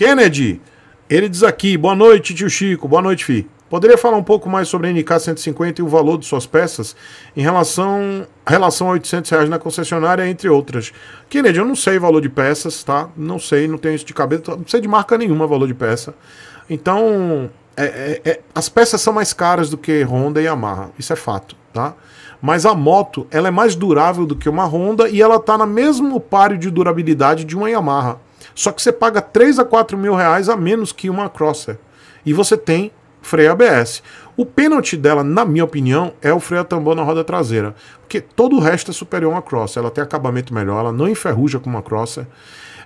Kennedy, ele diz aqui: boa noite, tio Chico, boa noite, Fi. Poderia falar um pouco mais sobre a NK150 e o valor de suas peças em relação, relação a 800 reais na concessionária, entre outras? Kennedy, eu não sei valor de peças, tá? Não sei, não tenho isso de cabeça, não sei de marca nenhuma valor de peça. Então, é, é, é, as peças são mais caras do que Honda e Yamaha, isso é fato, tá? Mas a moto, ela é mais durável do que uma Honda e ela tá no mesmo páreo de durabilidade de uma Yamaha. Só que você paga 3 a 4 mil reais a menos que uma crosser. E você tem freio ABS. O pênalti dela, na minha opinião, é o freio a tambor na roda traseira. Porque todo o resto é superior a uma crosser. Ela tem acabamento melhor, ela não enferruja com uma crosser.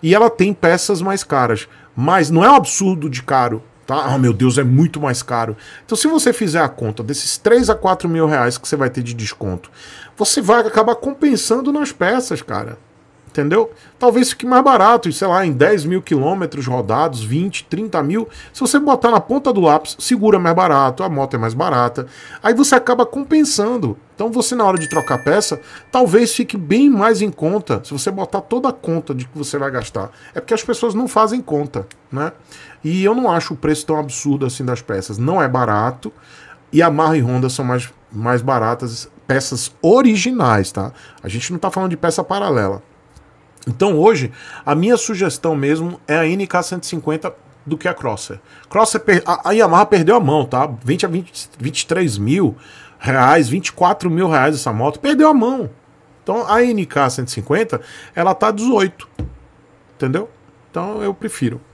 E ela tem peças mais caras. Mas não é um absurdo de caro tá? Ah, meu Deus, é muito mais caro. Então, se você fizer a conta desses 3 a 4 mil reais que você vai ter de desconto, você vai acabar compensando nas peças, cara entendeu? Talvez fique mais barato, sei lá, em 10 mil quilômetros rodados, 20, 30 mil. Se você botar na ponta do lápis, segura mais barato, a moto é mais barata. Aí você acaba compensando. Então você, na hora de trocar peça, talvez fique bem mais em conta se você botar toda a conta de que você vai gastar. É porque as pessoas não fazem conta, né? E eu não acho o preço tão absurdo assim das peças. Não é barato. E Marra e Honda são mais, mais baratas peças originais, tá? A gente não tá falando de peça paralela. Então hoje, a minha sugestão mesmo é a NK150 do que a Crosser. Crosser a, a Yamaha perdeu a mão, tá? 20 a 20, 23 mil reais, 24 mil reais essa moto, perdeu a mão. Então a NK 150, ela tá 18. Entendeu? Então eu prefiro.